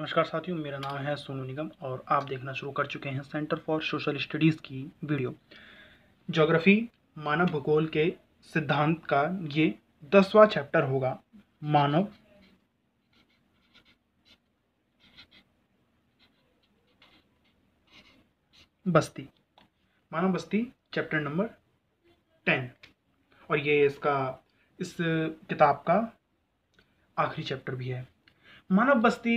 नमस्कार साथियों मेरा नाम है सोनू निगम और आप देखना शुरू कर चुके हैं सेंटर फॉर सोशल स्टडीज़ की वीडियो जोग्राफ़ी मानव भूगोल के सिद्धांत का ये दसवां चैप्टर होगा मानव बस्ती मानव बस्ती चैप्टर नंबर टेन और ये इसका इस किताब का आखिरी चैप्टर भी है मानव बस्ती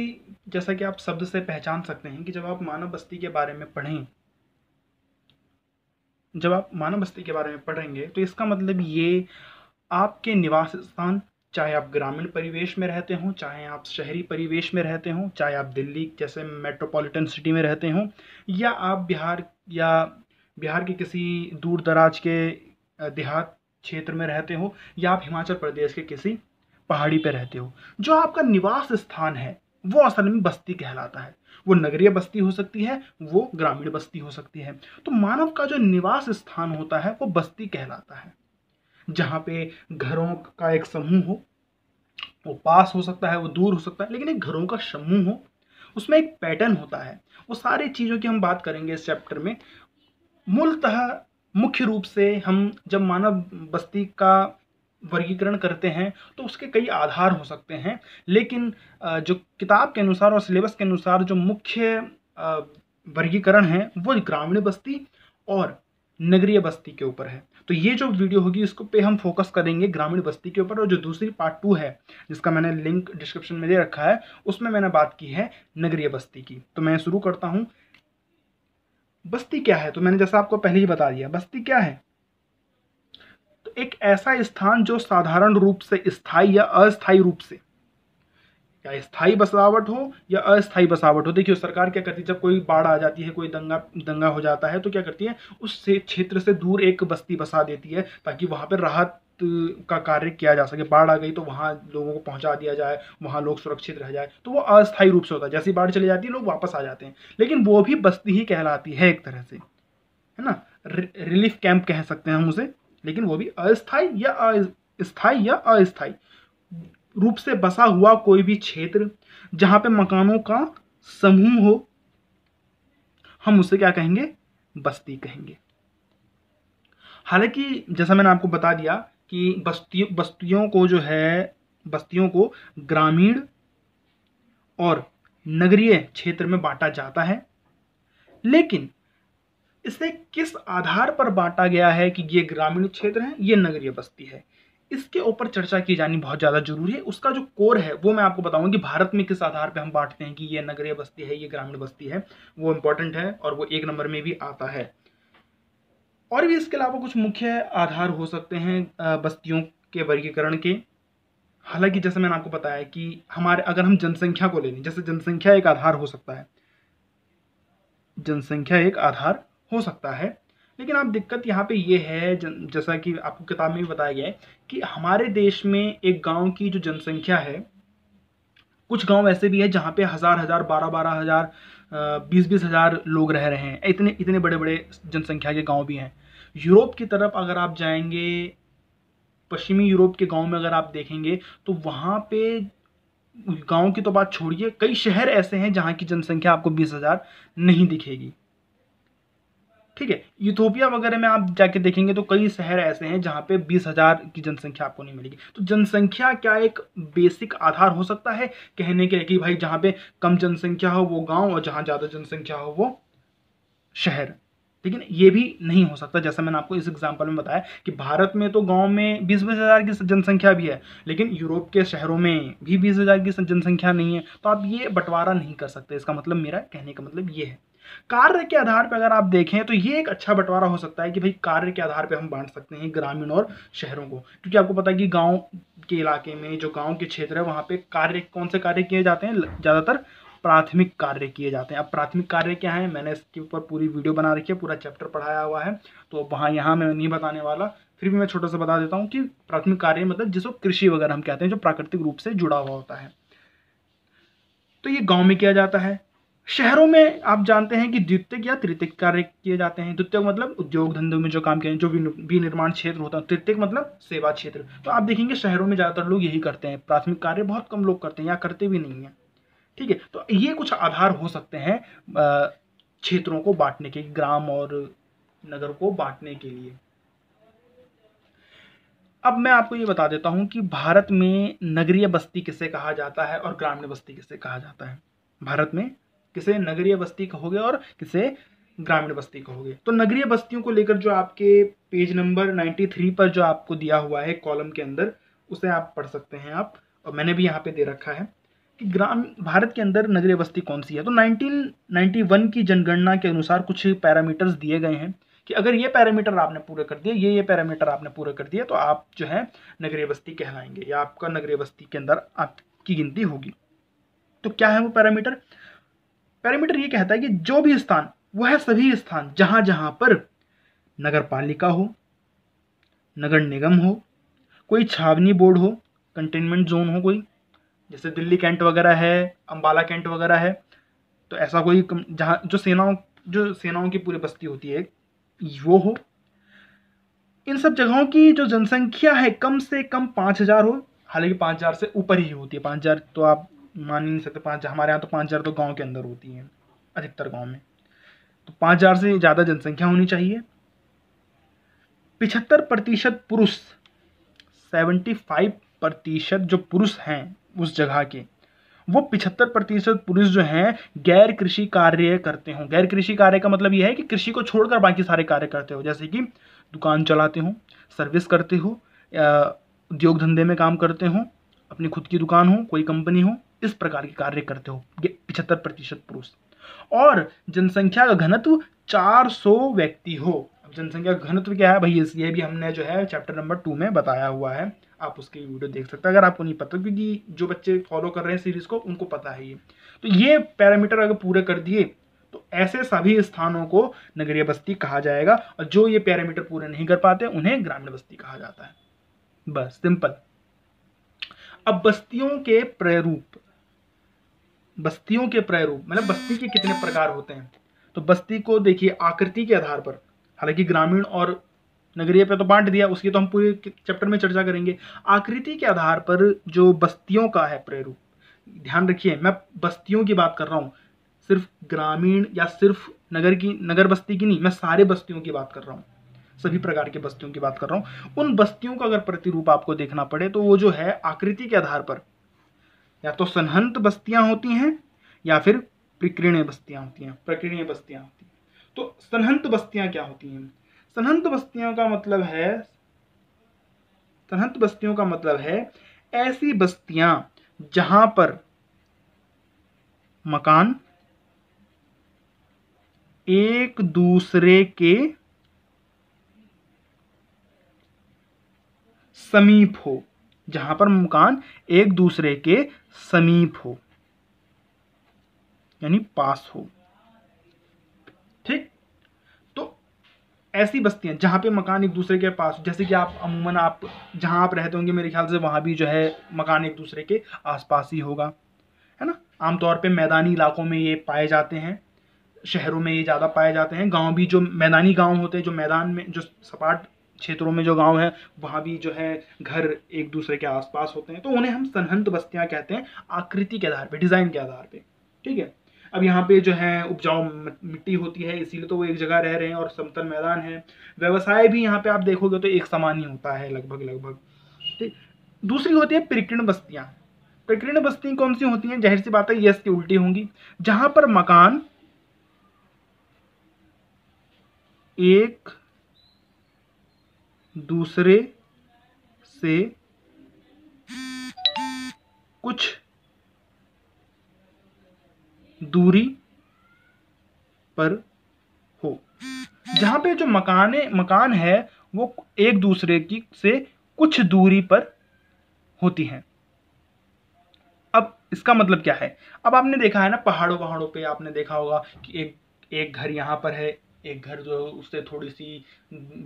जैसा कि आप शब्द से पहचान सकते हैं कि जब आप मानव बस्ती के बारे में पढ़ें जब आप मानव बस्ती के बारे में पढ़ेंगे तो इसका मतलब ये आपके निवास स्थान चाहे आप ग्रामीण परिवेश में रहते हों चाहे आप शहरी परिवेश में रहते हों चाहे आप दिल्ली जैसे मेट्रोपॉलिटन सिटी में रहते हों या आप बिहार या बिहार के किसी दूर दराज के देहात क्षेत्र में रहते हों या आप हिमाचल प्रदेश के किसी पहाड़ी पर रहते हो जो आपका निवास स्थान है वो असल में बस्ती कहलाता है वो नगरीय बस्ती हो सकती है वो ग्रामीण बस्ती हो सकती है तो मानव का जो निवास स्थान होता है वो बस्ती कहलाता है जहाँ पे घरों का एक समूह हो वो पास हो सकता है वो दूर हो सकता है लेकिन एक घरों का समूह हो उसमें एक पैटर्न होता है वो सारी चीज़ों की हम बात करेंगे इस चैप्टर में मूलतः मुख्य रूप से हम जब मानव बस्ती का वर्गीकरण करते हैं तो उसके कई आधार हो सकते हैं लेकिन जो किताब के अनुसार और सिलेबस के अनुसार जो मुख्य वर्गीकरण है वो ग्रामीण बस्ती और नगरीय बस्ती के ऊपर है तो ये जो वीडियो होगी इसको पे हम फोकस करेंगे ग्रामीण बस्ती के ऊपर और जो दूसरी पार्ट टू है जिसका मैंने लिंक डिस्क्रिप्शन में दे रखा है उसमें मैंने बात की है नगरीय बस्ती की तो मैं शुरू करता हूँ बस्ती क्या है तो मैंने जैसा आपको पहले ही बता दिया बस्ती क्या है एक ऐसा स्थान जो साधारण रूप से स्थायी या अस्थायी रूप से या स्थायी बसावट हो या अस्थायी बसावट हो देखिए सरकार क्या करती है जब कोई बाढ़ आ जाती है कोई दंगा दंगा हो जाता है तो क्या करती है उस क्षेत्र से दूर एक बस्ती बसा देती है ताकि वहाँ पर राहत का कार्य किया जा सके बाढ़ आ गई तो वहाँ लोगों को पहुँचा दिया जाए वहाँ लोग सुरक्षित रह जाए तो वो अस्थायी रूप से होता है जैसी बाढ़ चली जाती है लोग वापस आ जाते हैं लेकिन वो भी बस्ती ही कहलाती है एक तरह से है ना रिलीफ कैंप कह सकते हैं हम उसे लेकिन वो भी अस्थाई या स्थायी या अस्थायी रूप से बसा हुआ कोई भी क्षेत्र जहां पे मकानों का समूह हो हम उसे क्या कहेंगे बस्ती कहेंगे हालांकि जैसा मैंने आपको बता दिया कि बस्तियों बस्तियों को जो है बस्तियों को ग्रामीण और नगरीय क्षेत्र में बांटा जाता है लेकिन इसे किस आधार पर बांटा गया है कि ये ग्रामीण क्षेत्र है ये नगरीय बस्ती है इसके ऊपर चर्चा की जानी बहुत ज़्यादा जरूरी है उसका जो कोर है वो मैं आपको बताऊंगा कि भारत में किस आधार पर हम बांटते हैं कि ये नगरीय बस्ती है ये ग्रामीण बस्ती है वो इंपॉर्टेंट है और वो एक नंबर में भी आता है और भी इसके अलावा कुछ मुख्य आधार हो सकते हैं बस्तियों के वर्गीकरण के हालांकि जैसे मैंने आपको बताया कि हमारे अगर हम जनसंख्या को ले लें जैसे जनसंख्या एक आधार हो सकता है जनसंख्या एक आधार हो सकता है लेकिन आप दिक्कत यहाँ पे ये है जैसा कि आपको किताब में भी बताया गया है कि हमारे देश में एक गांव की जो जनसंख्या है कुछ गांव ऐसे भी है जहाँ पे हज़ार हज़ार बारह बारह हज़ार बीस बीस हज़ार लोग रह रहे हैं इतने इतने बड़े बड़े जनसंख्या के गांव भी हैं यूरोप की तरफ अगर आप जाएंगे पश्चिमी यूरोप के गांव में अगर आप देखेंगे तो वहाँ पे गांव की तो बात छोड़िए कई शहर ऐसे हैं जहाँ की जनसंख्या आपको बीस हज़ार नहीं दिखेगी ठीक है यूथोपिया वगैरह में आप जाके देखेंगे तो कई शहर ऐसे हैं जहाँ पे बीस हज़ार की जनसंख्या आपको नहीं मिलेगी तो जनसंख्या क्या एक बेसिक आधार हो सकता है कहने के लिए कि भाई जहाँ पे कम जनसंख्या हो वो गांव और जहाँ ज़्यादा जनसंख्या हो वो शहर लेकिन ये भी नहीं हो सकता जैसा मैंने आपको इस एग्जाम्पल में बताया कि भारत में तो गाँव में बीस बीस हज़ार की जनसंख्या भी है लेकिन यूरोप के शहरों में भी बीस हज़ार की जनसंख्या नहीं है तो आप ये बंटवारा नहीं कर सकते इसका मतलब मेरा कहने का मतलब ये है कार्य के आधार पर अगर आप देखें तो ये एक अच्छा बंटवारा हो सकता है कि भाई कार्य के आधार पर हम बांट सकते हैं ग्रामीण और शहरों को क्योंकि आपको पता है कि गाँव के इलाके में जो गाँव के क्षेत्र है वहाँ पे कार्य कौन से कार्य किए जाते हैं ज़्यादातर प्राथमिक कार्य किए जाते हैं अब प्राथमिक कार्य क्या है मैंने इसके ऊपर पूरी वीडियो बना रखी है पूरा चैप्टर पढ़ाया हुआ है तो वहाँ यहाँ मैं नहीं बताने वाला फिर भी मैं छोटा सा बता देता हूँ कि प्राथमिक कार्य मतलब जिसको कृषि वगैरह हम कहते हैं जो प्राकृतिक रूप से जुड़ा हुआ होता है तो ये गांव में किया जाता है शहरों में आप जानते हैं कि द्वितीय या तृतीय कार्य किए जाते हैं द्वितीय मतलब उद्योग धंधों में जो काम किए जो विनिर्माण क्षेत्र होता है तृतीय मतलब सेवा क्षेत्र तो आप देखेंगे शहरों में ज़्यादातर लोग यही करते हैं प्राथमिक कार्य बहुत कम लोग करते हैं या करते भी नहीं हैं ठीक है तो ये कुछ आधार हो सकते हैं क्षेत्रों को बांटने के ग्राम और नगर को बांटने के लिए अब मैं आपको ये बता देता हूँ कि भारत में नगरीय बस्ती किसे कहा जाता है और ग्रामीण बस्ती किसे कहा जाता है भारत में किसे नगरीय बस्ती कहोगे और किसे ग्रामीण बस्ती कहोगे तो नगरीय बस्तियों को लेकर जो आपके पेज नंबर 93 पर जो आपको दिया हुआ है कॉलम के अंदर उसे आप पढ़ सकते हैं आप और मैंने भी यहाँ पे दे रखा है कि ग्राम भारत के अंदर नगरीय बस्ती कौन सी है तो 1991 की जनगणना के अनुसार कुछ पैरामीटर्स दिए गए हैं कि अगर ये पैरामीटर आपने पूरा कर दिए ये ये पैरामीटर आपने पूरा कर दिए तो आप जो है नगरीय बस्ती कहलाएंगे या आपका नगरीय बस्ती के अंदर आपकी गिनती होगी तो क्या है वो पैरामीटर पैरामीटर ये कहता है कि जो भी स्थान वह सभी स्थान जहाँ जहाँ पर नगर पालिका हो नगर निगम हो कोई छावनी बोर्ड हो कंटेनमेंट जोन हो कोई जैसे दिल्ली कैंट वगैरह है अम्बाला कैंट वगैरह है तो ऐसा कोई जहाँ जो सेनाओं जो सेनाओं की पूरी बस्ती होती है वो हो इन सब जगहों की जो जनसंख्या है कम से कम पाँच हज़ार हो हालांकि पाँच हज़ार से ऊपर ही होती है पाँच हज़ार तो आप मान ही नहीं सकते पाँच हमारे यहाँ तो पाँच हज़ार तो गाँव के अंदर होती है अधिकतर गाँव में तो पाँच हज़ार से ज़्यादा जनसंख्या होनी चाहिए पिछहत्तर प्रतिशत पुरुष सेवेंटी फाइव प्रतिशत जो पुरुष हैं उस जगह के वो पिछहत्तर प्रतिशत पुरुष जो हैं गैर कृषि कार्य करते हो गैर कृषि कार्य का मतलब यह है कि कृषि को छोड़कर बाकी सारे कार्य करते हो जैसे कि दुकान चलाते हो सर्विस करते हो उद्योग धंधे में काम करते हो अपनी खुद की दुकान हो कोई कंपनी हो इस प्रकार के कार्य करते हो ये पिछहत्तर प्रतिशत पुरुष और जनसंख्या का घनत्व 400 व्यक्ति हो अब जनसंख्या का घनत्व क्या है भाई ये भी हमने जो है चैप्टर नंबर टू में बताया हुआ है आप उसके वीडियो देख सकते हैं अगर आपको नहीं पता क्योंकि जो बच्चे फॉलो कर रहे हैं सीरीज को उनको पता है ये तो ये पैरामीटर अगर पूरे कर दिए तो ऐसे सभी स्थानों को नगरीय बस्ती कहा जाएगा और जो ये पैरामीटर पूरे नहीं कर पाते उन्हें ग्रामीण बस्ती कहा जाता है बस सिंपल अब बस्तियों के प्रारूप बस्तियों के प्रारूप मतलब बस्ती के कितने प्रकार होते हैं तो बस्ती को देखिए आकृति के आधार पर हालांकि ग्रामीण और नगरीय पे तो बांट दिया उसकी तो हम पूरे चैप्टर में चर्चा करेंगे आकृति के आधार पर जो बस्तियों का है प्रारूप ध्यान रखिए मैं बस्तियों की बात कर रहा हूँ सिर्फ ग्रामीण या सिर्फ नगर की नगर बस्ती की नहीं मैं सारे बस्तियों की बात कर रहा हूँ सभी प्रकार के बस्तियों की बात कर रहा हूँ उन बस्तियों का अगर प्रतिरूप आपको देखना पड़े तो वो जो है आकृति के आधार पर या तो सनहंत बस्तियां होती हैं या फिर प्रकृण बस्तियां होती हैं प्रकृण बस्तियां होती हैं तो सनहंत बस्तियां क्या होती हैं सनहंत बस्तियों का मतलब है सनहंत बस्तियों का मतलब है ऐसी बस्तियां जहां पर मकान एक दूसरे के समीप हो जहां पर मकान एक दूसरे के समीप हो यानी पास हो ठीक तो ऐसी बस्तियां जहां पे मकान एक दूसरे के पास जैसे कि आप अमूमन आप जहां आप रहते होंगे मेरे ख्याल से वहां भी जो है मकान एक दूसरे के आसपास ही होगा है ना आमतौर पे मैदानी इलाकों में ये पाए जाते हैं शहरों में ये ज़्यादा पाए जाते हैं गांव भी जो मैदानी गांव होते हैं जो मैदान में जो सपाट क्षेत्रों में जो गांव है वहाँ भी जो है घर एक दूसरे के आसपास होते हैं तो उन्हें हम सनहंत बस्तियाँ कहते हैं आकृति के आधार पर डिज़ाइन के आधार पर ठीक है अब यहाँ पे जो है उपजाऊ मिट्टी होती है इसीलिए तो वो एक जगह रह रहे हैं और समतल मैदान है व्यवसाय भी यहाँ पे आप देखोगे तो एक समान ही होता है लगभग लगभग ठीक दूसरी होती है प्रकृण बस्तियाँ प्रकृण बस्तियाँ कौन सी होती हैं जाहिर सी बात है यस की उल्टी होंगी जहाँ पर मकान एक दूसरे से कुछ दूरी पर हो जहां पे जो मकाने मकान है वो एक दूसरे की से कुछ दूरी पर होती हैं अब इसका मतलब क्या है अब आपने देखा है ना पहाड़ों पहाड़ों पे आपने देखा होगा कि एक एक घर यहां पर है एक घर जो है उससे थोड़ी सी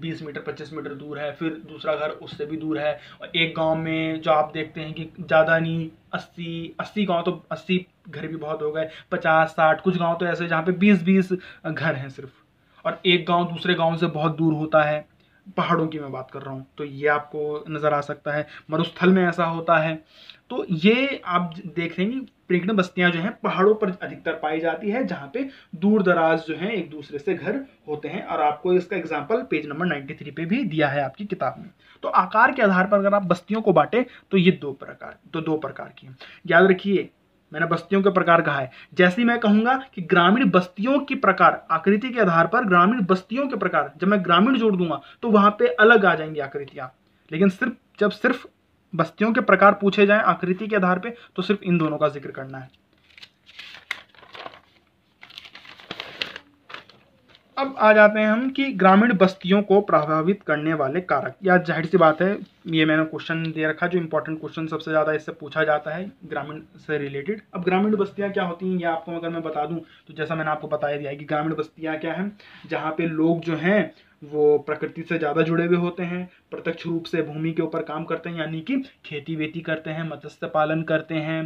20 मीटर 25 मीटर दूर है फिर दूसरा घर उससे भी दूर है और एक गांव में जो आप देखते हैं कि ज़्यादा नहीं 80 अस्सी गांव तो 80 घर भी बहुत हो गए 50 60 कुछ गांव तो ऐसे जहाँ पे 20 20 घर हैं सिर्फ और एक गांव दूसरे गांव से बहुत दूर होता है पहाड़ों की मैं बात कर रहा हूँ तो ये आपको नज़र आ सकता है मरुस्थल में ऐसा होता है तो ये आप देख हैं पर्यटन बस्तियाँ जो हैं पहाड़ों पर अधिकतर पाई जाती है जहाँ पे दूर दराज जो हैं एक दूसरे से घर होते हैं और आपको इसका एग्जाम्पल पेज नंबर 93 पे भी दिया है आपकी किताब में तो आकार के आधार पर अगर आप बस्तियों को बांटें तो ये दो प्रकार तो दो प्रकार की याद रखिए मैंने बस्तियों के प्रकार कहा है जैसे ही मैं कहूंगा कि ग्रामीण बस्तियों की प्रकार आकृति के आधार पर ग्रामीण बस्तियों के प्रकार जब मैं ग्रामीण जोड़ दूंगा तो वहां पे अलग आ जाएंगी आकृतियां लेकिन सिर्फ जब सिर्फ बस्तियों के प्रकार पूछे जाए आकृति के आधार पे तो सिर्फ इन दोनों का जिक्र करना है अब आ जाते हैं हम कि ग्रामीण बस्तियों को प्रभावित करने वाले कारक या जाहिर सी बात है ये मैंने क्वेश्चन दे रखा जो इंपॉर्टेंट क्वेश्चन सबसे ज़्यादा इससे पूछा जाता है ग्रामीण से रिलेटेड अब ग्रामीण बस्तियाँ क्या होती हैं या आपको अगर मैं बता दूँ तो जैसा मैंने आपको बताया दिया है कि ग्रामीण बस्तियाँ क्या हैं जहाँ पे लोग जो हैं वो प्रकृति से ज़्यादा जुड़े हुए होते हैं प्रत्यक्ष रूप से भूमि के ऊपर काम करते हैं यानी कि खेती वेती करते हैं मत्स्य पालन करते हैं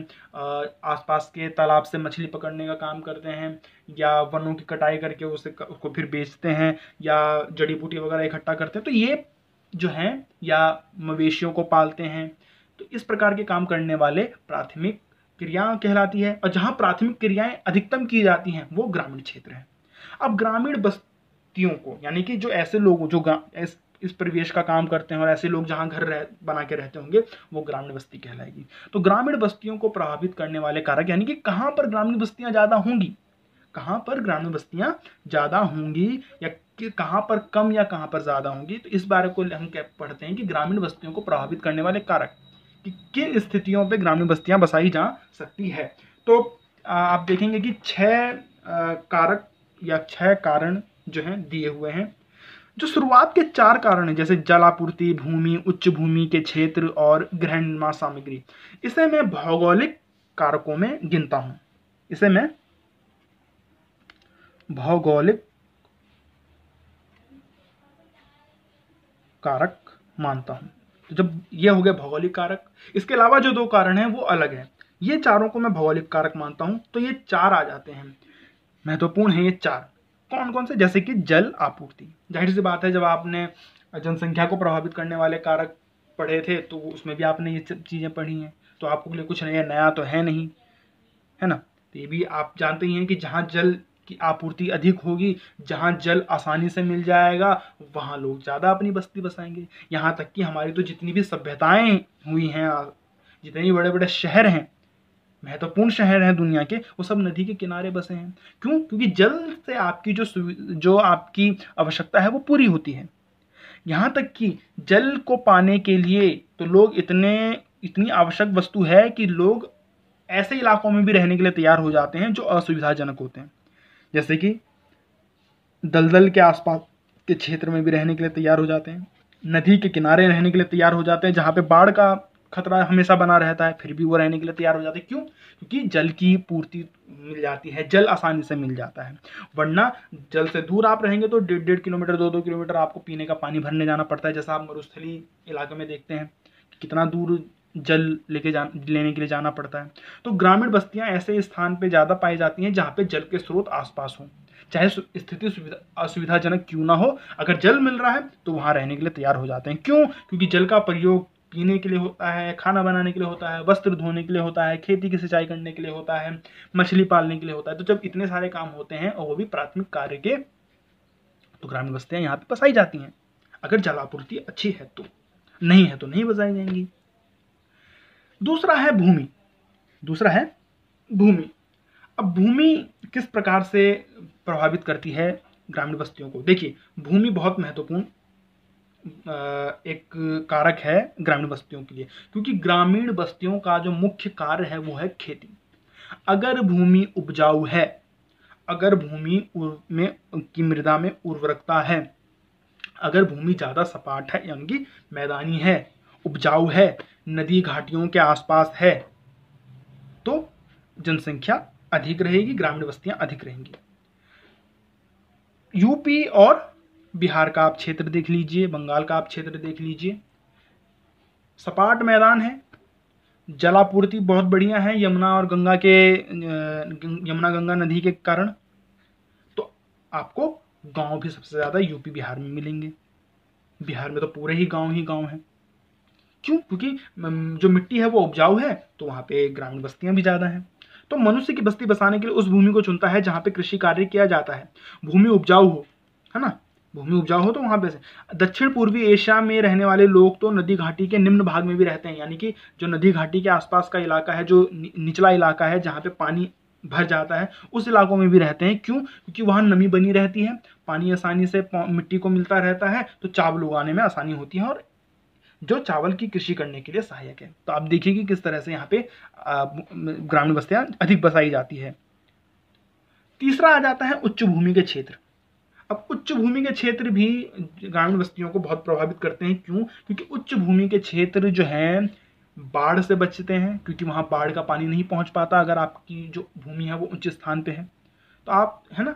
आसपास के तालाब से मछली पकड़ने का काम करते हैं या वनों की कटाई करके उसे उसको फिर बेचते हैं या जड़ी बूटी वगैरह इकट्ठा करते हैं तो ये जो हैं या मवेशियों को पालते हैं तो इस प्रकार के काम करने वाले प्राथमिक क्रियाएं कहलाती है और जहाँ प्राथमिक क्रियाएं अधिकतम की जाती हैं वो ग्रामीण क्षेत्र है अब ग्रामीण बस्तियों को यानी कि जो ऐसे लोग जो इस, इस परिवेश का काम करते हैं और ऐसे लोग जहाँ घर रह बना के रहते होंगे वो ग्रामीण बस्ती कहलाएगी तो ग्रामीण बस्तियों को प्रभावित करने वाले कारक यानी कि कहाँ पर ग्रामीण बस्तियाँ ज़्यादा होंगी कहाँ पर ग्रामीण बस्तियाँ ज़्यादा होंगी या कि कहाँ पर कम या कहाँ पर ज़्यादा होंगी तो इस बारे को हम क्या पढ़ते हैं कि ग्रामीण बस्तियों को प्रभावित करने वाले कारक कि किन स्थितियों पर ग्रामीण बस्तियाँ बसाई जा सकती है तो आप देखेंगे कि छः कारक या छः कारण जो हैं दिए हुए हैं जो शुरुआत के चार कारण हैं जैसे जल आपूर्ति भूमि उच्च भूमि के क्षेत्र और ग्रहण सामग्री इसे मैं भौगोलिक कारकों में गिनता हूँ इसे मैं भौगोलिक कारक मानता हूं तो जब ये हो गया भौगोलिक कारक इसके अलावा जो दो कारण हैं वो अलग हैं ये चारों को मैं भौगोलिक कारक मानता हूं तो ये चार आ जाते हैं महत्वपूर्ण है ये चार कौन कौन से जैसे कि जल आपूर्ति जाहिर सी बात है जब आपने जनसंख्या को प्रभावित करने वाले कारक पढ़े थे तो उसमें भी आपने ये सब चीज़ें पढ़ी हैं तो आपको लिए कुछ नया नया तो है नहीं है ना तो ये भी आप जानते ही हैं कि जहाँ जल की आपूर्ति अधिक होगी जहाँ जल आसानी से मिल जाएगा वहाँ लोग ज़्यादा अपनी बस्ती बसाएंगे यहाँ तक कि हमारी तो जितनी भी सभ्यताएँ हुई हैं जितने भी बड़े बड़े शहर हैं महत्वपूर्ण शहर हैं दुनिया के वो सब नदी के किनारे बसे हैं क्यों क्योंकि जल से आपकी जो जो आपकी आवश्यकता है वो पूरी होती है यहाँ तक कि जल को पाने के लिए तो लोग इतने इतनी आवश्यक वस्तु है कि लोग ऐसे इलाकों में भी रहने के लिए तैयार हो जाते हैं जो असुविधाजनक होते हैं जैसे कि दलदल के आसपास के क्षेत्र में भी रहने के लिए तैयार हो जाते हैं नदी के किनारे रहने के लिए तैयार हो जाते हैं जहाँ पे बाढ़ का खतरा हमेशा बना रहता है फिर भी वो रहने के लिए तैयार हो जाते हैं क्यों क्योंकि जल की पूर्ति मिल जाती है जल आसानी से मिल जाता है वरना जल से दूर आप रहेंगे तो डेढ़ डेढ़ किलोमीटर दो दो किलोमीटर आपको पीने का पानी भरने जाना पड़ता है जैसा आप मरुस्थली इलाके में देखते हैं कि कितना दूर जल लेके जा लेने के लिए जाना पड़ता है तो ग्रामीण बस्तियाँ ऐसे स्थान पर ज़्यादा पाई जाती हैं जहाँ पर जल के स्रोत आसपास हों चाहे स्थिति सुविधा असुविधाजनक क्यों ना हो अगर जल मिल रहा है तो वहाँ रहने के लिए तैयार हो जाते हैं क्यों क्योंकि जल का प्रयोग पीने के लिए होता है खाना बनाने के लिए होता है वस्त्र धोने के लिए होता है खेती की सिंचाई करने के लिए होता है मछली पालने के लिए होता है तो जब इतने सारे काम होते हैं और वो भी प्राथमिक कार्य के तो ग्रामीण बस्तियाँ यहाँ पे बसाई जाती हैं अगर जलापूर्ति अच्छी है तो नहीं है तो नहीं बसाई जाएंगी दूसरा है भूमि दूसरा है भूमि अब भूमि किस प्रकार से प्रभावित करती है ग्रामीण बस्तियों को देखिए भूमि बहुत महत्वपूर्ण एक कारक है ग्रामीण बस्तियों के लिए क्योंकि ग्रामीण बस्तियों का जो मुख्य कार्य है वो है खेती अगर भूमि उपजाऊ है अगर भूमि में की मृदा में उर्वरकता है अगर भूमि ज़्यादा सपाट है यानी कि मैदानी है उपजाऊ है नदी घाटियों के आसपास है तो जनसंख्या अधिक रहेगी ग्रामीण बस्तियां अधिक रहेंगी यूपी और बिहार का आप क्षेत्र देख लीजिए बंगाल का आप क्षेत्र देख लीजिए सपाट मैदान है जलापूर्ति बहुत बढ़िया है यमुना और गंगा के यमुना गंगा नदी के कारण तो आपको गांव भी सबसे ज़्यादा यूपी बिहार में मिलेंगे बिहार में तो पूरे ही गांव ही गांव हैं क्यों क्योंकि जो मिट्टी है वो उपजाऊ है तो वहाँ पे ग्रामीण बस्तियाँ भी ज़्यादा हैं तो मनुष्य की बस्ती बसाने के लिए उस भूमि को चुनता है जहाँ पे कृषि कार्य किया जाता है भूमि उपजाऊ हो है ना भूमि उपजाऊ हो तो वहाँ पे दक्षिण पूर्वी एशिया में रहने वाले लोग तो नदी घाटी के निम्न भाग में भी रहते हैं यानी कि जो नदी घाटी के आसपास का इलाका है जो निचला इलाका है जहाँ पे पानी भर जाता है उस इलाकों में भी रहते हैं क्यों क्योंकि वहाँ नमी बनी रहती है पानी आसानी से मिट्टी को मिलता रहता है तो चावल उगाने में आसानी होती है और जो चावल की कृषि करने के लिए सहायक है तो आप देखिए कि किस तरह से यहाँ पे ग्रामीण बस्तियाँ अधिक बसाई जाती है तीसरा आ जाता है उच्च भूमि के क्षेत्र अब उच्च भूमि के क्षेत्र भी ग्रामीण बस्तियों को बहुत प्रभावित करते हैं क्यों क्योंकि उच्च भूमि के क्षेत्र जो है बाढ़ से बचते हैं क्योंकि वहाँ बाढ़ का पानी नहीं पहुँच पाता अगर आपकी जो भूमि है वो उच्च स्थान पर है तो आप है ना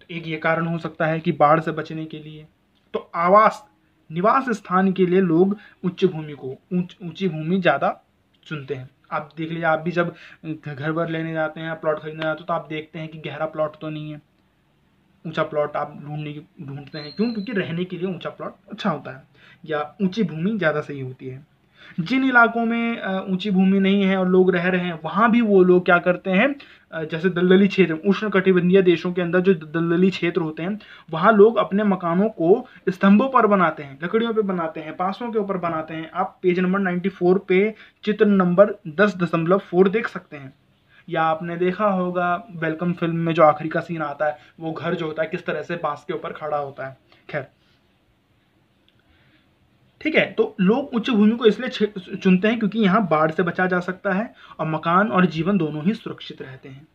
तो एक ये कारण हो सकता है कि बाढ़ से बचने के लिए तो आवास निवास स्थान के लिए लोग उच्च भूमि को ऊंच ऊंची भूमि ज़्यादा चुनते हैं आप देख लीजिए आप भी जब घर भर लेने जाते हैं प्लॉट खरीदने जाते हो तो, तो आप देखते हैं कि गहरा प्लॉट तो नहीं है ऊंचा प्लॉट आप ढूंढने की ढूंढते हैं क्यों क्योंकि रहने के लिए ऊंचा प्लॉट अच्छा होता है या ऊंची भूमि ज़्यादा सही होती है जिन इलाकों में ऊंची भूमि नहीं है और लोग रह रहे हैं वहाँ भी वो लोग क्या करते हैं जैसे दलदली क्षेत्र उष्ण कटिबंधीय देशों के अंदर जो दलदली क्षेत्र होते हैं वहाँ लोग अपने मकानों को स्तंभों पर बनाते हैं लकड़ियों पर बनाते हैं बांसों के ऊपर बनाते हैं आप पेज नंबर नाइन्टी पे चित्र नंबर दस दशमलव फोर देख सकते हैं या आपने देखा होगा वेलकम फिल्म में जो आखिरी का सीन आता है वो घर जो होता है किस तरह से बांस के ऊपर खड़ा होता है ठीक है तो लोग उच्च भूमि को इसलिए चुनते हैं क्योंकि यहाँ बाढ़ से बचा जा सकता है और मकान और जीवन दोनों ही सुरक्षित रहते हैं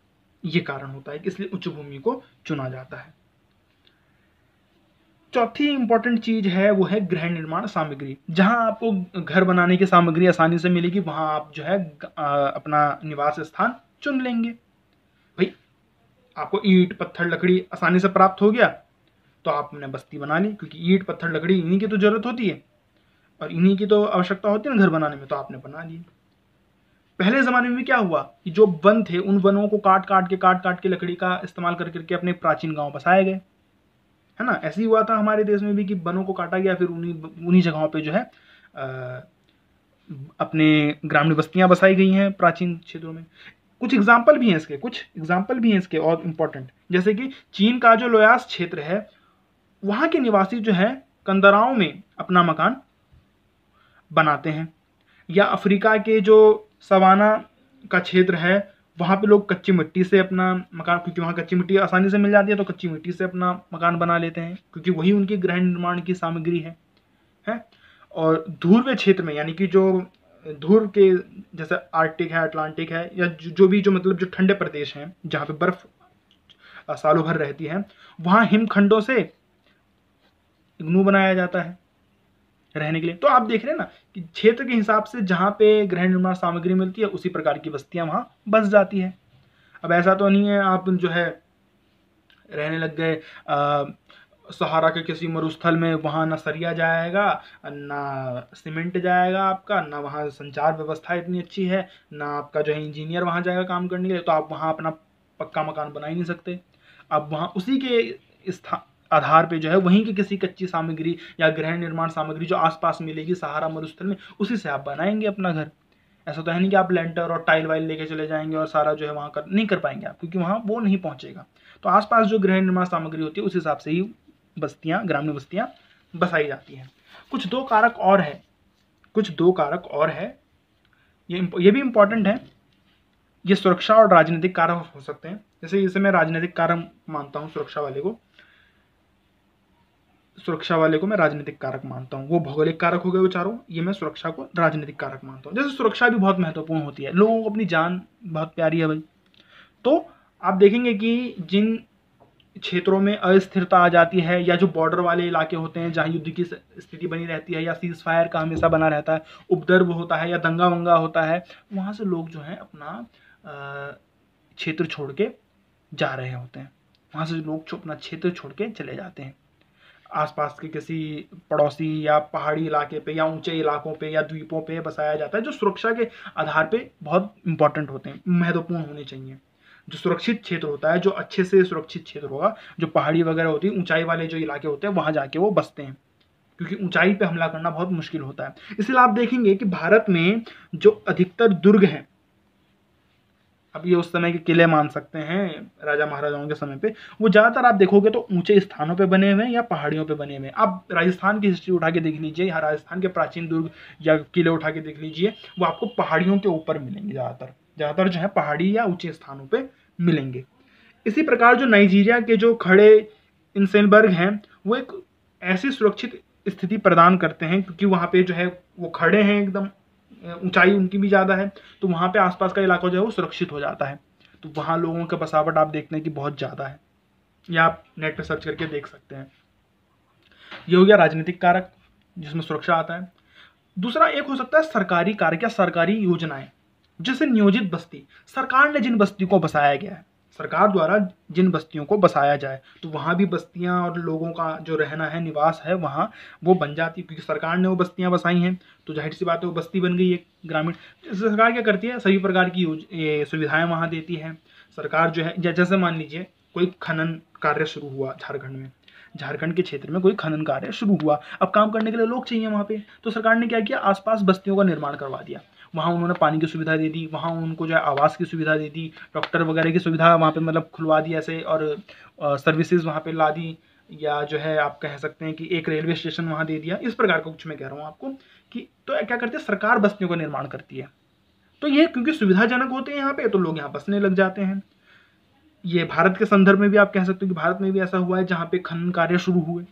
ये कारण होता है कि इसलिए उच्च भूमि को चुना जाता है चौथी इंपॉर्टेंट चीज है वो है गृह निर्माण सामग्री जहां आपको घर बनाने की सामग्री आसानी से मिलेगी वहां आप जो है अपना निवास स्थान चुन लेंगे भाई आपको ईट पत्थर लकड़ी आसानी से प्राप्त हो गया तो आपने बस्ती बना ली क्योंकि ईट पत्थर लकड़ी इन्हीं की तो जरूरत होती है और इन्हीं की तो आवश्यकता होती है ना घर बनाने में तो आपने बना लिए पहले ज़माने में क्या हुआ कि जो वन थे उन वनों को काट काट के काट काट के लकड़ी का इस्तेमाल कर करके अपने प्राचीन गाँव बसाए गए है ना ऐसे ही हुआ था हमारे देश में भी कि वनों को काटा गया फिर उन्हीं उन्हीं जगहों पे जो है आ, अपने ग्रामीण बस्तियां बसाई गई हैं प्राचीन क्षेत्रों में कुछ एग्जाम्पल भी हैं इसके कुछ एग्जाम्पल भी हैं इसके और इम्पोर्टेंट जैसे कि चीन का जो लोयास क्षेत्र है वहाँ के निवासी जो है कंदराओं में अपना मकान बनाते हैं या अफ्रीका के जो सवाना का क्षेत्र है वहाँ पे लोग कच्ची मिट्टी से अपना मकान क्योंकि वहाँ कच्ची मिट्टी आसानी से मिल जाती है तो कच्ची मिट्टी से अपना मकान बना लेते हैं क्योंकि वही उनकी गृह निर्माण की सामग्री है है और ध्रुव क्षेत्र में यानी कि जो ध्रुव के जैसे आर्टिक है अटलांटिक है या जो भी जो मतलब जो ठंडे प्रदेश हैं जहाँ पे बर्फ सालों भर रहती है वहाँ हिमखंडों से इग्नू बनाया जाता है रहने के लिए तो आप देख रहे हैं ना कि क्षेत्र के हिसाब से जहाँ पे गृह निर्माण सामग्री मिलती है उसी प्रकार की बस्तियाँ वहाँ बस जाती है अब ऐसा तो नहीं है आप जो है रहने लग गए सहारा के किसी मरुस्थल में वहाँ ना सरिया जाएगा ना सीमेंट जाएगा आपका ना वहाँ संचार व्यवस्था इतनी अच्छी है ना आपका जो है इंजीनियर वहाँ जाएगा काम करने के लिए तो आप वहाँ अपना पक्का मकान बना ही नहीं सकते अब वहाँ उसी के स्थान आधार पे जो है वहीं की किसी कच्ची सामग्री या गृह निर्माण सामग्री जो आसपास मिलेगी सहारा मरुस्थल में उसी से आप बनाएंगे अपना घर ऐसा तो है नहीं कि आप लेंटर और टाइल वाइल लेके चले जाएंगे और सारा जो है वहाँ कर नहीं कर पाएंगे आप क्योंकि वहाँ वो नहीं पहुँचेगा तो आसपास जो गृह निर्माण सामग्री होती है उस हिसाब से ही बस्तियाँ ग्रामीण बस्तियाँ बसाई जाती हैं कुछ दो कारक और है कुछ दो कारक और है ये ये भी इम्पोर्टेंट है ये सुरक्षा और राजनीतिक कारक हो सकते हैं जैसे इसे मैं राजनीतिक कारक मानता हूँ सुरक्षा वाले को सुरक्षा वाले को मैं राजनीतिक कारक मानता हूँ वो भौगोलिक कारक हो गए वो चारों ये मैं सुरक्षा को राजनीतिक कारक मानता हूँ जैसे सुरक्षा भी बहुत महत्वपूर्ण होती है लोगों को अपनी जान बहुत प्यारी है भाई तो आप देखेंगे कि जिन क्षेत्रों में अस्थिरता आ जाती है या जो बॉर्डर वाले इलाके होते हैं जहाँ युद्ध की स्थिति बनी रहती है या सीज फायर का हमेशा बना रहता है उपद्रव होता है या दंगा वंगा होता है वहाँ से लोग जो हैं अपना क्षेत्र छोड़ के जा रहे होते हैं वहाँ से लोग अपना क्षेत्र छोड़ के चले जाते हैं आसपास के किसी पड़ोसी या पहाड़ी इलाके पे या ऊंचे इलाकों पे या द्वीपों पे बसाया जाता है जो सुरक्षा के आधार पे बहुत इंपॉर्टेंट होते हैं महत्वपूर्ण होने चाहिए जो सुरक्षित क्षेत्र होता है जो अच्छे से सुरक्षित क्षेत्र होगा जो पहाड़ी वगैरह होती है ऊंचाई वाले जो इलाके होते हैं वहाँ जाके वो बसते हैं क्योंकि ऊंचाई पे हमला करना बहुत मुश्किल होता है इसलिए आप देखेंगे कि भारत में जो अधिकतर दुर्ग हैं अब ये उस समय के किले मान सकते हैं राजा महाराजाओं के समय पे वो ज़्यादातर आप देखोगे तो ऊंचे स्थानों पे बने हुए हैं या पहाड़ियों पे बने हुए हैं आप राजस्थान की हिस्ट्री उठा के देख लीजिए या राजस्थान के प्राचीन दुर्ग या किले उठा के देख लीजिए वो आपको पहाड़ियों के ऊपर मिलेंगे ज़्यादातर ज़्यादातर जो है पहाड़ी या ऊँचे स्थानों पर मिलेंगे इसी प्रकार जो नाइजीरिया के जो खड़े इंसेनबर्ग हैं वो एक ऐसी सुरक्षित स्थिति प्रदान करते हैं क्योंकि वहाँ पर जो है वो खड़े हैं एकदम ऊंचाई उनकी भी ज़्यादा है तो वहाँ पे आसपास का इलाका जो है वो सुरक्षित हो जाता है तो वहाँ लोगों का बसावट आप देखते हैं कि बहुत ज़्यादा है या आप नेट पर सर्च करके देख सकते हैं ये हो गया राजनीतिक कारक जिसमें सुरक्षा आता है दूसरा एक हो सकता है सरकारी कारक या सरकारी योजनाएं जैसे नियोजित बस्ती सरकार ने जिन बस्ती को बसाया गया है सरकार द्वारा जिन बस्तियों को बसाया जाए तो वहाँ भी बस्तियाँ और लोगों का जो रहना है निवास है वहाँ वो बन जाती क्योंकि सरकार ने वो बस्तियाँ बसाई हैं तो जाहिर सी बात है वो बस्ती बन गई है ग्रामीण सरकार क्या करती है सभी प्रकार की सुविधाएँ वहाँ देती है सरकार जो है जैसे मान लीजिए कोई खनन कार्य शुरू हुआ झारखंड में झारखंड के क्षेत्र में कोई खनन कार्य शुरू हुआ अब काम करने के लिए लोग चाहिए वहाँ पे तो सरकार ने क्या किया आसपास बस्तियों का निर्माण करवा दिया वहाँ उन्होंने पानी की सुविधा दे दी वहाँ उनको जो है आवास की सुविधा दे दी डॉक्टर वगैरह की सुविधा वहाँ पर मतलब खुलवा दी ऐसे और सर्विसेज वहाँ पर ला दी या जो है आप कह सकते हैं कि एक रेलवे स्टेशन वहाँ दे दिया इस प्रकार का कुछ मैं कह रहा हूँ आपको कि तो क्या करते हैं सरकार बस्तियों का निर्माण करती है तो ये क्योंकि सुविधाजनक होते हैं यहाँ पे तो लोग यहाँ बसने लग जाते हैं ये भारत के संदर्भ में भी आप कह सकते हो कि भारत में भी ऐसा हुआ है जहाँ पे खनन कार्य शुरू हुए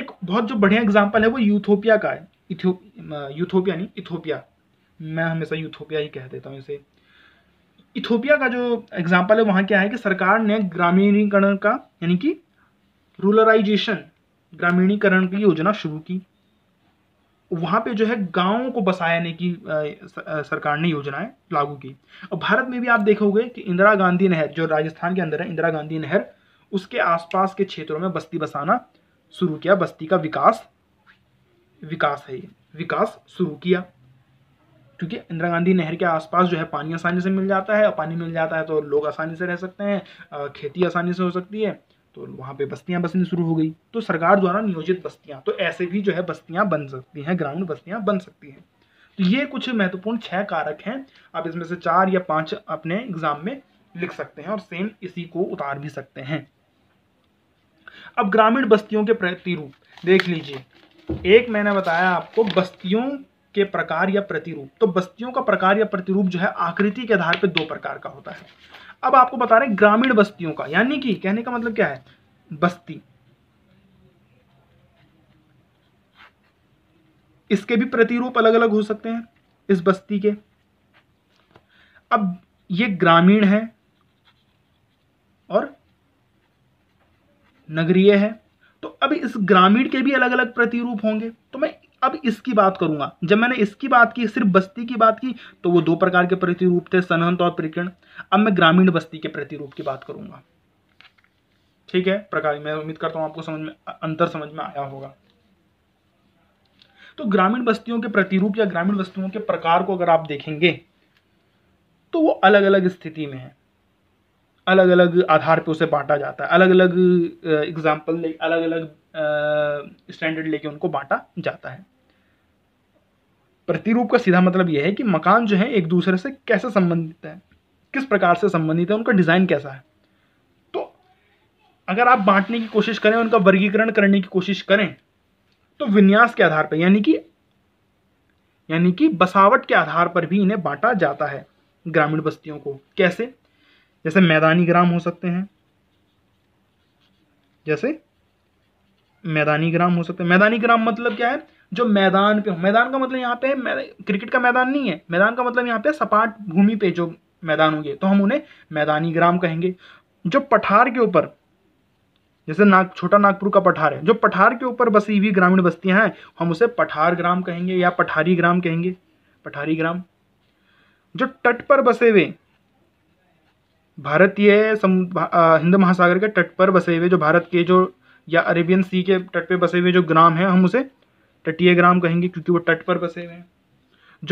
एक बहुत जो बढ़िया एग्जाम्पल है वो यूथोपिया का है इथियो यूथोपिया नहीं इथोपिया मैं हमेशा यूथोपिया ही कह देता हूँ इसे इथोपिया का जो एग्जाम्पल है वहाँ क्या है कि सरकार ने ग्रामीणीकरण का यानी कि रूलराइजेशन ग्रामीणीकरण की योजना शुरू की वहाँ पे जो है गाँव को बसाने की सरकार ने योजनाएं लागू की और भारत में भी आप देखोगे कि इंदिरा गांधी नहर जो राजस्थान के अंदर है इंदिरा गांधी नहर उसके आसपास के क्षेत्रों में बस्ती बसाना शुरू किया बस्ती का विकास विकास है ये विकास शुरू किया क्योंकि इंदिरा गांधी नहर के आसपास जो है पानी आसानी से मिल जाता है और पानी मिल जाता है तो लोग आसानी से रह सकते हैं खेती आसानी से हो सकती है तो वहाँ पे बस्तियाँ बसनी शुरू हो गई तो सरकार द्वारा नियोजित बस्तियाँ तो ऐसे भी जो है बस्तियाँ बन सकती हैं ग्रामीण बस्तियाँ बन सकती हैं तो ये कुछ महत्वपूर्ण छः कारक हैं आप इसमें से चार या पाँच अपने एग्जाम में लिख सकते हैं और सेम इसी को उतार भी सकते हैं अब ग्रामीण बस्तियों के प्रतिरूप देख लीजिए एक मैंने बताया आपको बस्तियों के प्रकार या प्रतिरूप तो बस्तियों का प्रकार या प्रतिरूप जो है आकृति के आधार पर दो प्रकार का होता है अब आपको बता रहे ग्रामीण बस्तियों का यानी कि कहने का मतलब क्या है बस्ती इसके भी प्रतिरूप अलग अलग हो सकते हैं इस बस्ती के अब ये ग्रामीण है और नगरीय है तो अभी इस ग्रामीण के भी अलग अलग प्रतिरूप होंगे तो मैं अब इसकी बात करूंगा जब मैंने इसकी बात की सिर्फ बस्ती की बात की तो वो दो प्रकार के प्रतिरूप थे सनहंत और प्रकीर्ण अब मैं ग्रामीण बस्ती के प्रतिरूप की बात करूंगा ठीक है प्रकार मैं उम्मीद करता हूं आपको समझ में अंतर समझ में आया होगा तो ग्रामीण बस्तियों के प्रतिरूप या ग्रामीण बस्तियों के प्रकार को अगर आप देखेंगे तो वो अलग अलग स्थिति में है अलग अलग आधार पर उसे बांटा जाता है अलग अलग एग्जाम्पल अलग अलग स्टैंडर्ड लेके उनको बांटा जाता है प्रतिरूप का सीधा मतलब यह है कि मकान जो है एक दूसरे से कैसे संबंधित है किस प्रकार से संबंधित है उनका डिज़ाइन कैसा है तो अगर आप बांटने की कोशिश करें उनका वर्गीकरण करने की कोशिश करें तो विन्यास के आधार पर यानी कि यानी कि बसावट के आधार पर भी इन्हें बांटा जाता है ग्रामीण बस्तियों को कैसे जैसे मैदानी ग्राम हो सकते हैं जैसे मैदानी ग्राम हो सकता है मैदानी ग्राम मतलब क्या है जो मैदान पे हो मैदान का मतलब यहाँ पे क्रिकेट का मैदान नहीं है मैदान का मतलब यहाँ पे सपाट भूमि पे जो मैदान होंगे तो हम उन्हें मैदानी ग्राम कहेंगे जो पठार के ऊपर जैसे नाग छोटा नागपुर का पठार है जो पठार के ऊपर बसी हुई ग्रामीण बस्तियां हैं हम उसे पठार ग्राम कहेंगे या पठारी ग्राम कहेंगे पठारी ग्राम जो तट पर बसे हुए भारतीय हिंद महासागर के तट पर बसे हुए जो भारत के जो या अरेबियन सी के तट पे बसे हुए जो ग्राम हैं हम उसे तटीय ग्राम कहेंगे क्योंकि वो तट पर बसे हुए हैं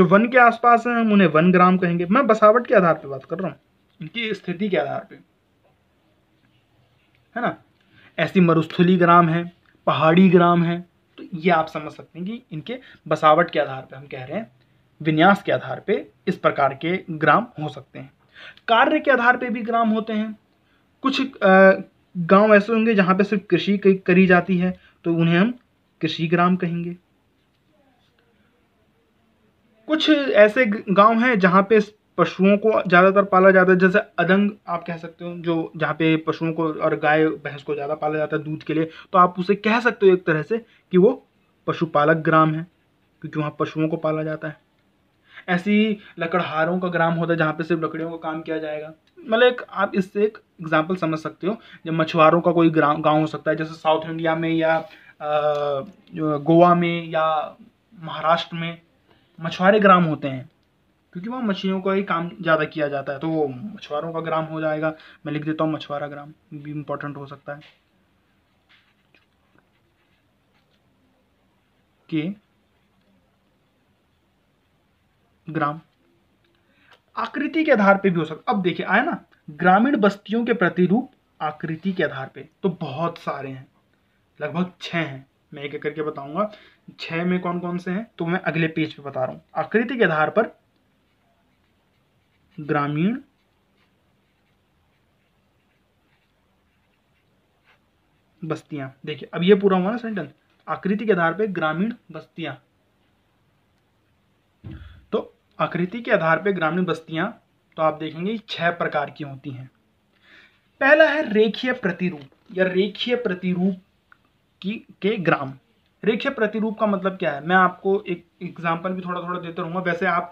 जो वन के आसपास हैं हम उन्हें वन ग्राम कहेंगे मैं बसावट के आधार पर बात कर रहा हूँ इनकी स्थिति के आधार पर है ना ऐसी मरुस्थली ग्राम है पहाड़ी ग्राम है तो ये आप समझ सकते हैं कि इनके बसावट के आधार पर हम कह रहे हैं विन्यास के आधार पे इस प्रकार के ग्राम हो सकते हैं कार्य के आधार पे भी ग्राम होते हैं कुछ आ, गांव ऐसे होंगे जहाँ पे सिर्फ कृषि करी जाती है तो उन्हें हम कृषि ग्राम कहेंगे कुछ ऐसे गांव हैं जहाँ पे पशुओं को ज़्यादातर पाला जाता है जैसे अदंग आप कह सकते हो जो जहाँ पे पशुओं को और गाय भैंस को ज़्यादा पाला जाता है दूध के लिए तो आप उसे कह सकते हो एक तरह से कि वो पशुपालक ग्राम है क्योंकि वहाँ पशुओं को पाला जाता है ऐसी लकड़हारों का ग्राम होता है जहाँ पे सिर्फ लकड़ियों का काम किया जाएगा मतलब एक आप इससे एक एग्जाम्पल समझ सकते हो जब मछुआरों का कोई ग्राम गाँव हो सकता है जैसे साउथ इंडिया में या गोवा में या महाराष्ट्र में मछुआरे ग्राम होते हैं क्योंकि वहाँ मछलियों का ही काम ज़्यादा किया जाता है तो वो मछुआरों का ग्राम हो जाएगा मैं लिख देता हूँ मछुआरा ग्राम भी इम्पोर्टेंट हो सकता है कि ग्राम आकृति के आधार पे भी हो सकता अब देखिए आया ना ग्रामीण बस्तियों के प्रतिरूप आकृति के आधार पे तो बहुत सारे हैं लगभग छः हैं मैं एक एक करके बताऊंगा छः में कौन कौन से हैं तो मैं अगले पेज पे बता रहा हूँ आकृति के आधार पर ग्रामीण बस्तियां देखिए अब ये पूरा हुआ ना सेंटेंस आकृति के आधार पे ग्रामीण बस्तियां आकृति के आधार पर ग्रामीण बस्तियाँ तो आप देखेंगे छह प्रकार की होती हैं पहला है रेखीय प्रतिरूप या रेखीय प्रतिरूप की के ग्राम रेखीय प्रतिरूप का मतलब क्या है मैं आपको एक एग्जाम्पल भी थोड़ा थोड़ा देता रहूँगा वैसे आप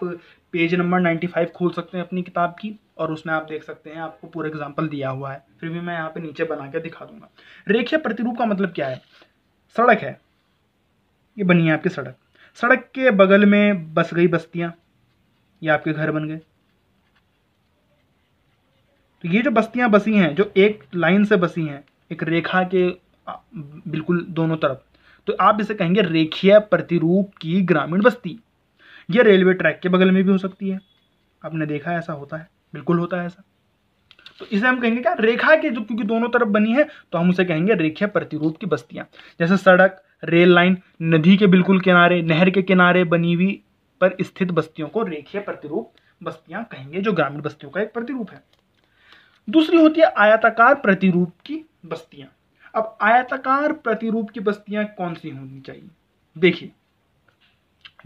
पेज नंबर 95 खोल सकते हैं अपनी किताब की और उसमें आप देख सकते हैं आपको पूरा एग्जाम्पल दिया हुआ है फिर भी मैं यहाँ पे नीचे बना के दिखा दूंगा रेखीय प्रतिरूप का मतलब क्या है सड़क है ये बनी है आपकी सड़क सड़क के बगल में बस गई बस्तियाँ ये आपके घर बन गए तो ये जो बस्तियां बसी हैं जो एक लाइन से बसी हैं एक रेखा के बिल्कुल दोनों तरफ तो आप इसे कहेंगे रेखीय प्रतिरूप की ग्रामीण बस्ती यह रेलवे ट्रैक के बगल में भी हो सकती है आपने देखा ऐसा होता है बिल्कुल होता है ऐसा तो इसे हम कहेंगे क्या रेखा के जो क्योंकि दोनों तरफ बनी है तो हम उसे कहेंगे रेखीय प्रतिरूप की बस्तियां जैसे सड़क रेल लाइन नदी के बिल्कुल किनारे नहर के किनारे बनी हुई पर स्थित बस्तियों को रेखीय प्रतिरूप बस्तियां कहेंगे जो ग्रामीण बस्तियों का एक प्रतिरूप है दूसरी होती है आयताकार प्रतिरूप की बस्तियां अब आयताकार प्रतिरूप की बस्तियां कौन सी होनी चाहिए देखिए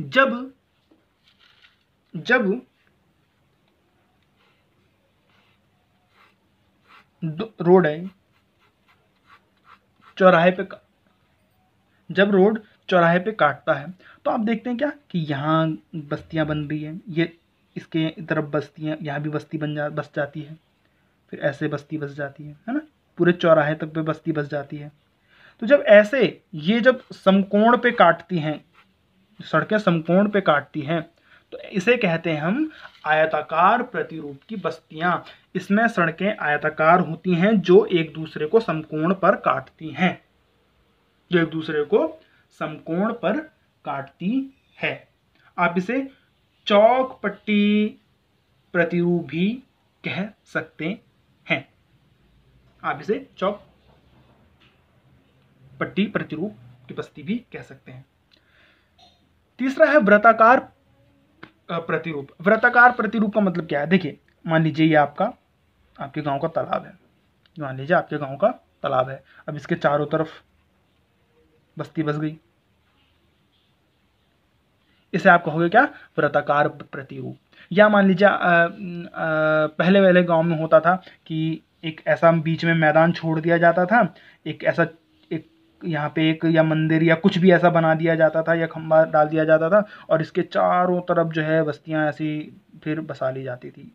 जब जब रोड है चौराहे पे जब रोड चौराहे पे काटता है तो आप देखते हैं क्या कि यहाँ बस्तियाँ बन रही हैं ये इसके तरफ बस्तियाँ यहाँ भी बस्ती बन जा बस जाती है फिर ऐसे बस्ती बस जाती है है ना पूरे चौराहे तक पे बस्ती बस जाती है तो जब ऐसे ये जब समकोण पे काटती हैं सड़कें समकोण पे काटती हैं तो इसे कहते हैं हम आयताकार प्रतिरूप की बस्तियाँ इसमें सड़कें आयताकार होती हैं जो एक दूसरे को समकोण पर काटती हैं जो एक दूसरे को समकोण पर काटती है आप इसे चौक पट्टी प्रतिरूप भी कह सकते हैं आप इसे चौक पट्टी प्रतिरूप की बस्ती भी कह सकते हैं तीसरा है व्रताकार प्रतिरूप व्रताकार प्रतिरूप का मतलब क्या है देखिए मान लीजिए ये आपका आपके गांव का तालाब है मान लीजिए आपके गांव का तालाब है अब इसके चारों तरफ बस्ती बस गई इसे आप कहोगे क्या व्रताकार प्रतिरूप या मान लीजिए पहले पहले गांव में होता था कि एक ऐसा बीच में मैदान छोड़ दिया जाता था एक ऐसा एक यहाँ पे एक या मंदिर या कुछ भी ऐसा बना दिया जाता था या खम्बा डाल दिया जाता था और इसके चारों तरफ जो है बस्तियाँ ऐसी फिर बसा ली जाती थी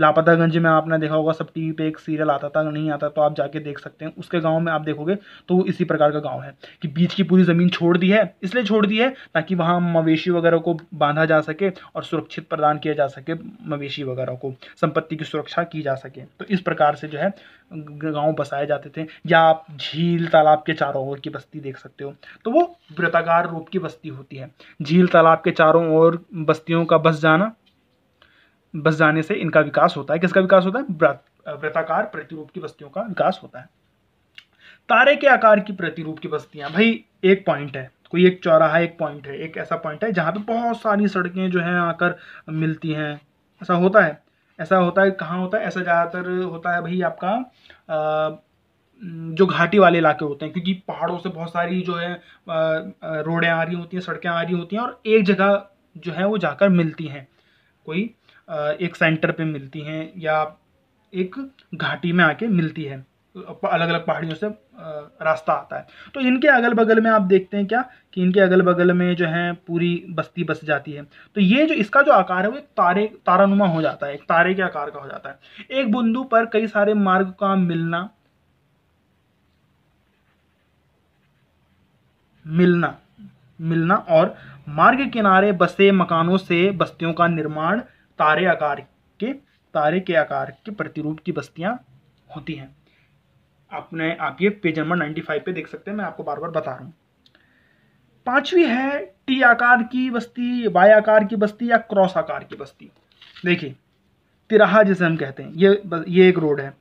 लापता गंज में आपने देखा होगा सब टीवी पे एक सीरियल आता था नहीं आता तो आप जाके देख सकते हैं उसके गाँव में आप देखोगे तो वो इसी प्रकार का गाँव है कि बीच की पूरी ज़मीन छोड़ दी है इसलिए छोड़ दी है ताकि वहाँ मवेशी वगैरह को बांधा जा सके और सुरक्षित प्रदान किया जा सके मवेशी वगैरह को संपत्ति की सुरक्षा की जा सके तो इस प्रकार से जो है गाँव बसाए जाते थे या आप झील तालाब के चारों ओर की बस्ती देख सकते हो तो वो वृत्ताकार रूप की बस्ती होती है झील तालाब के चारों ओर बस्तियों का बस जाना बस जाने से इनका विकास होता है किसका विकास होता है वृताकार प्रतिरूप की बस्तियों का विकास होता है तारे के आकार की प्रतिरूप की बस्तियां भाई एक पॉइंट है कोई एक चौराहा एक पॉइंट है एक ऐसा पॉइंट है जहाँ पे बहुत सारी सड़कें जो हैं आकर मिलती हैं ऐसा होता है ऐसा होता है कहाँ होता है ऐसा ज़्यादातर होता है भाई आपका आ, जो घाटी वाले इलाके होते हैं क्योंकि पहाड़ों से बहुत सारी जो है रोडें आ रही होती हैं सड़कें आ रही होती हैं और एक जगह जो है वो जाकर मिलती हैं कोई एक सेंटर पे मिलती हैं या एक घाटी में आके मिलती है अलग अलग पहाड़ियों से रास्ता आता है तो इनके अगल बगल में आप देखते हैं क्या कि इनके अगल बगल में जो है पूरी बस्ती बस जाती है तो ये जो इसका जो आकार है वो एक तारे तारानुमा हो जाता है एक तारे के आकार का हो जाता है एक बिंदु पर कई सारे मार्ग का मिलना मिलना मिलना और मार्ग किनारे बसे मकानों से बस्तियों का निर्माण तारे आकार के तारे के आकार के प्रतिरूप की बस्तियाँ होती हैं आपने आप ये पेज नंबर नाइन्टी फाइव पे देख सकते हैं मैं आपको बार बार बता रहा हूँ पांचवी है टी आकार की बस्ती वाई आकार की बस्ती या क्रॉस आकार की बस्ती देखिए तिराहा जिसे हम कहते हैं ये ये एक रोड है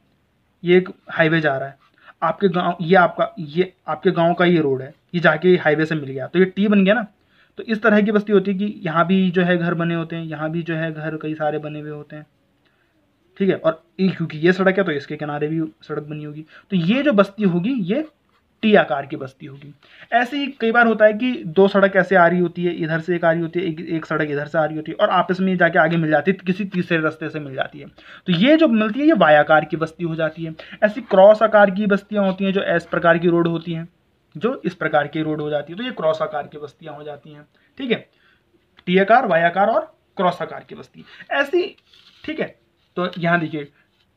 ये एक हाईवे जा रहा है आपके गांव ये आपका ये आपके गांव का ये रोड है ये जाके हाईवे से मिल गया तो ये टी बन गया ना तो इस तरह की बस्ती होती है कि यहाँ भी जो है घर बने होते हैं यहाँ भी जो है घर कई सारे बने हुए होते हैं ठीक है और क्योंकि ये सड़क है तो इसके किनारे भी सड़क बनी होगी तो ये जो बस्ती होगी ये टी आकार की बस्ती होगी ऐसे ही कई बार होता है कि दो सड़क ऐसे आ रही होती है इधर से एक आ रही होती है एक, एक सड़क इधर से आ रही होती है और आपस में जाके आगे मिल जाती है तो किसी तीसरे रास्ते से मिल जाती है तो ये जो मिलती है ये वायाकार की बस्ती हो जाती है ऐसी क्रॉस आकार की बस्तियाँ होती हैं जो एस प्रकार की रोड होती हैं जो इस प्रकार की रोड हो जाती है तो ये क्रॉस आकार की बस्तियाँ हो जाती हैं ठीक है टी आकार वाई आकार और क्रॉस आकार की बस्ती ऐसी ठीक है तो यहाँ देखिए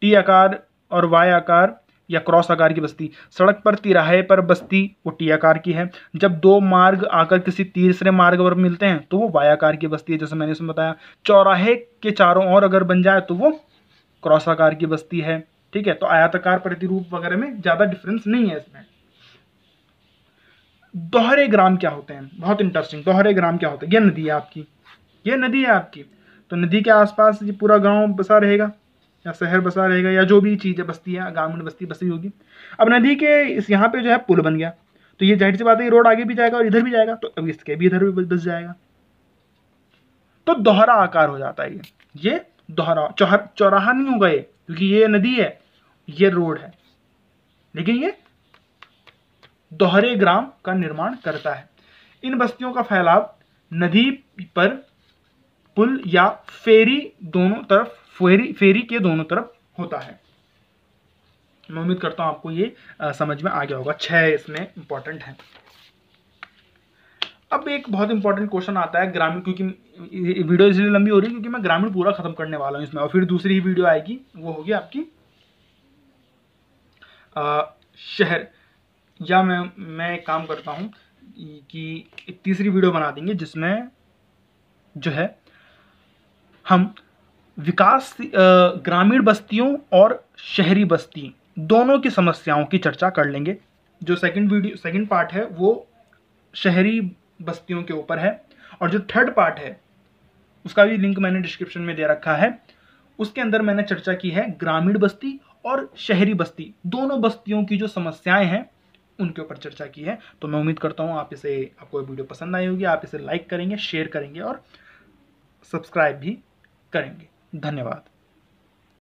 टी आकार और वाई आकार या क्रॉस आकार की बस्ती सड़क पर तिराहे पर बस्ती वो टी आकार की है जब दो मार्ग आकर किसी तीसरे मार्ग पर मिलते हैं तो वो वाई आकार की बस्ती है जैसे मैंने इसमें बताया चौराहे के चारों ओर अगर बन जाए तो वो क्रॉस आकार की बस्ती है ठीक है तो आयताकार प्रतिरूप वगैरह में ज़्यादा डिफरेंस नहीं है इसमें दोहरे ग्राम क्या होते हैं बहुत इंटरेस्टिंग दोहरे ग्राम क्या होते हैं यह नदी है आपकी ये नदी है आपकी तो नदी के आसपास ये पूरा गांव बसा रहेगा या शहर बसा रहेगा या जो भी चीज़ है बस्ती है गाँव में बस्ती बसी होगी अब नदी के इस यहाँ पे जो है पुल बन गया तो ये जाहिर सी बात है ये रोड आगे भी जाएगा और इधर भी जाएगा तो अब इसके भी इधर भी बस जाएगा तो दोहरा आकार हो जाता है ये ये दोहरा चौहर चौराहा नहीं होगा ये क्योंकि ये नदी है ये रोड है लेकिन ये दोहरे ग्राम का निर्माण करता है इन बस्तियों का फैलाव नदी पर पुल या फेरी दोनों तरफ फेरी फेरी के दोनों तरफ होता है मैं उम्मीद करता हूं आपको ये आ, समझ में आ गया होगा छह इसमें इंपॉर्टेंट है अब एक बहुत इंपॉर्टेंट क्वेश्चन आता है ग्रामीण क्योंकि वीडियो इसलिए लंबी हो रही है क्योंकि मैं ग्रामीण पूरा खत्म करने वाला हूं इसमें और फिर दूसरी ही वीडियो आएगी वो होगी आपकी आ, शहर या मैं मैं काम करता हूँ कि एक तीसरी वीडियो बना देंगे जिसमें जो है हम विकास ग्रामीण बस्तियों और शहरी बस्ती दोनों की समस्याओं की चर्चा कर लेंगे जो सेकंड वीडियो सेकंड पार्ट है वो शहरी बस्तियों के ऊपर है और जो थर्ड पार्ट है उसका भी लिंक मैंने डिस्क्रिप्शन में दे रखा है उसके अंदर मैंने चर्चा की है ग्रामीण बस्ती और शहरी बस्ती दोनों बस्तियों की जो समस्याएं हैं उनके ऊपर चर्चा की है तो मैं उम्मीद करता हूँ आप इसे आपको वीडियो पसंद आई होगी आप इसे लाइक करेंगे शेयर करेंगे और सब्सक्राइब भी करेंगे धन्यवाद